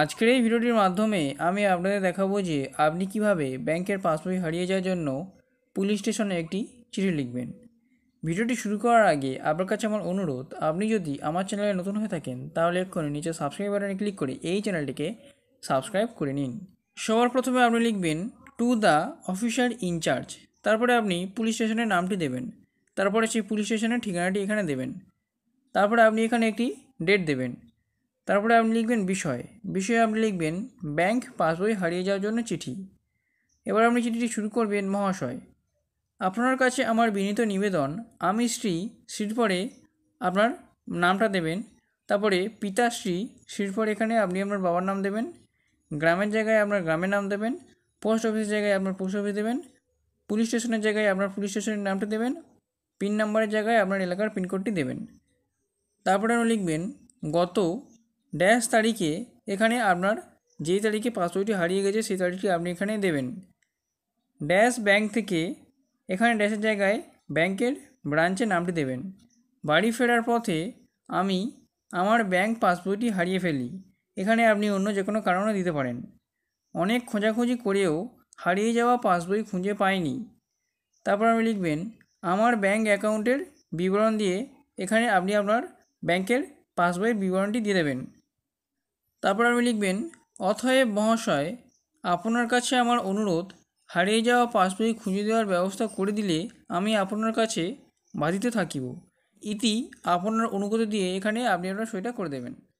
আজকের এই ভিডিওটির মাধ্যমে আমি আপনাদের দেখাবো যে আপনি কিভাবে ব্যাংকের পাসবই হারিয়ে যাওয়ার জন্য পুলিশ স্টেশনে একটি চিঠি লিখবেন ভিডিওটি শুরু করার আগে আপনার কাছে আমার অনুরোধ আপনি যদি আমার চ্যানেলে নতুন হয়ে থাকেন তাহলে এক্ষুনি নিচে সাবস্ক্রাইব বাটনে ক্লিক করে এই চ্যানেলটিকে সাবস্ক্রাইব করে নিন সবার প্রথমে আপনি লিখবেন টু দ্য অফিসার ইনচার্জ তারপরে আপনি পুলিশ স্টেশনের নামটি দেবেন তারপরে সেই পুলিশ স্টেশনের ঠিকানাটি এখানে দেবেন তারপরে আপনি এখানে একটি ডেট দেবেন তারপরে আপনি লিখবেন বিষয় বিষয়ে আপনি লিখবেন ব্যাংক পাসবই হারিয়ে যাওয়ার জন্য চিঠি এবার আপনি চিঠিটি শুরু করবেন মহাশয় আপনার কাছে আমার বিনীত নিবেদন আমি শ্রী শিরপরে আপনার নামটা দেবেন তারপরে পিতাশ্রী শিরপরে এখানে আপনি আপনার বাবার নাম দেবেন গ্রামের জায়গায় আপনার গ্রামের নাম দেবেন পোস্ট অফিসের জায়গায় আপনার পোস্ট অফিস দেবেন পুলিশ স্টেশনের জায়গায় আপনার পুলিশ স্টেশনের নামটা দেবেন পিন নাম্বারের জায়গায় আপনার এলাকার পিনকোডটি দেবেন তারপরে আপনি লিখবেন গত ড্যাশ তারিখে এখানে আপনার যেই তারিখে পাসওয়ার্ডটি হারিয়ে গেছে সেই তারিখটি আপনি এখানে দেবেন ড্যাশ ব্যাংক থেকে এখানে ড্যাশের জায়গায় ব্যাংকের ব্রাঞ্চে নামটি দেবেন বাড়ি ফেরার পথে আমি আমার ব্যাংক পাসবইটি হারিয়ে ফেলি এখানে আপনি অন্য যে কোনো কারণে দিতে পারেন অনেক খোঁজাখুঁজি করেও হারিয়ে যাওয়া পাসবই খুঁজে পাইনি তারপর আপনি লিখবেন আমার ব্যাংক অ্যাকাউন্টের বিবরণ দিয়ে এখানে আপনি আপনার ব্যাংকের পাসবইয়ের বিবরণটি দিয়ে দেবেন তারপর আপনি লিখবেন অথয়েব মহাশয় আপনার কাছে আমার অনুরোধ হারিয়ে যাওয়া পাসবই খুঁজে দেওয়ার ব্যবস্থা করে দিলে আমি আপনার কাছে বাধিত থাকিব ইতি আপনার অনুগত দিয়ে এখানে আপনি আপনার সইটা করে দেবেন